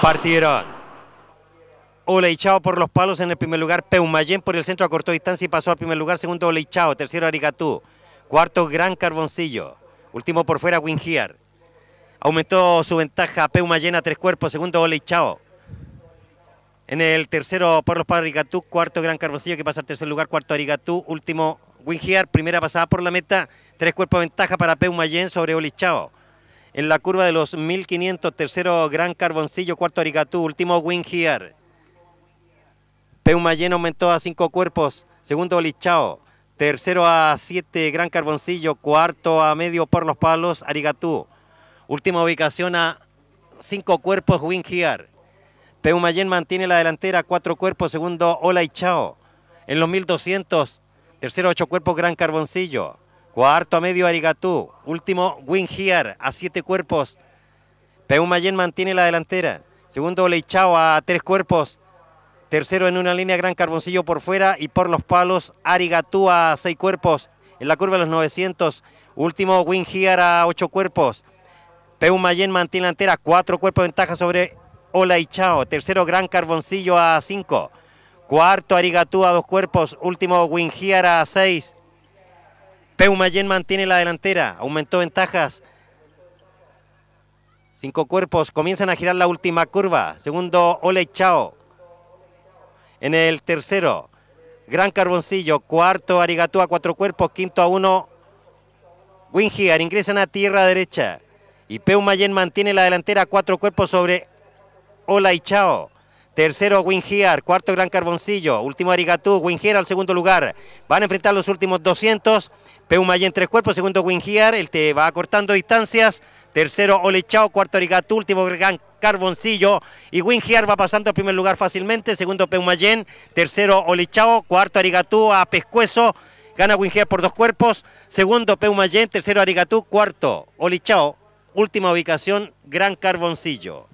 Partieron. Oleichao por los palos en el primer lugar. Peumayén por el centro a corta distancia y pasó al primer lugar. Segundo Oleichao. Tercero Arigatú. Cuarto Gran Carboncillo. Último por fuera Wingiar. Aumentó su ventaja Peumayén a tres cuerpos. Segundo Oleichao. En el tercero por los palos Arigatú. Cuarto Gran Carboncillo que pasa al tercer lugar. Cuarto Arigatú. Último Wingiar. Primera pasada por la meta. Tres cuerpos ventaja para Peumayén sobre Oleichao en la curva de los 1500, tercero Gran Carboncillo, cuarto Arigatú, último Peu Peumayen aumentó a cinco cuerpos, segundo Chao. tercero a siete Gran Carboncillo, cuarto a medio por los palos Arigatú, última ubicación a cinco cuerpos Peu Peumayen mantiene la delantera, cuatro cuerpos, segundo Ola Chao. En los 1200, tercero ocho cuerpos Gran Carboncillo. Cuarto a medio Arigatú. Último Winghear a siete cuerpos. Peú Mayen mantiene la delantera. Segundo Leichao a tres cuerpos. Tercero en una línea Gran Carboncillo por fuera y por los palos Arigatú a seis cuerpos. En la curva de los 900. Último Winghear a ocho cuerpos. Peú Mayen mantiene la delantera. Cuatro cuerpos de ventaja sobre Chao. Tercero Gran Carboncillo a cinco. Cuarto Arigatú a dos cuerpos. Último Winghear a seis. Mayen mantiene la delantera, aumentó ventajas. Cinco cuerpos comienzan a girar la última curva. Segundo, y Chao. En el tercero, Gran Carboncillo. Cuarto, Arigatúa, cuatro cuerpos. Quinto a uno, Wingigar. Ingresan a tierra derecha. Y Peu Mayen mantiene la delantera, cuatro cuerpos sobre Ola y Chao. Tercero, Wingear. Cuarto, Gran Carboncillo. Último, Arigatú. Wingear al segundo lugar. Van a enfrentar los últimos 200. Peumayén tres cuerpos. Segundo, Wingear. él te va cortando distancias. Tercero, Olichao, Cuarto, Arigatú. Último, Gran Carboncillo. Y Wingear va pasando al primer lugar fácilmente. Segundo, Peumayen. Tercero, Olichao, Cuarto, Arigatú a Pescuezo. Gana Wingier por dos cuerpos. Segundo, Peumayen. Tercero, Arigatú. Cuarto, Olichao. Última ubicación, Gran Carboncillo.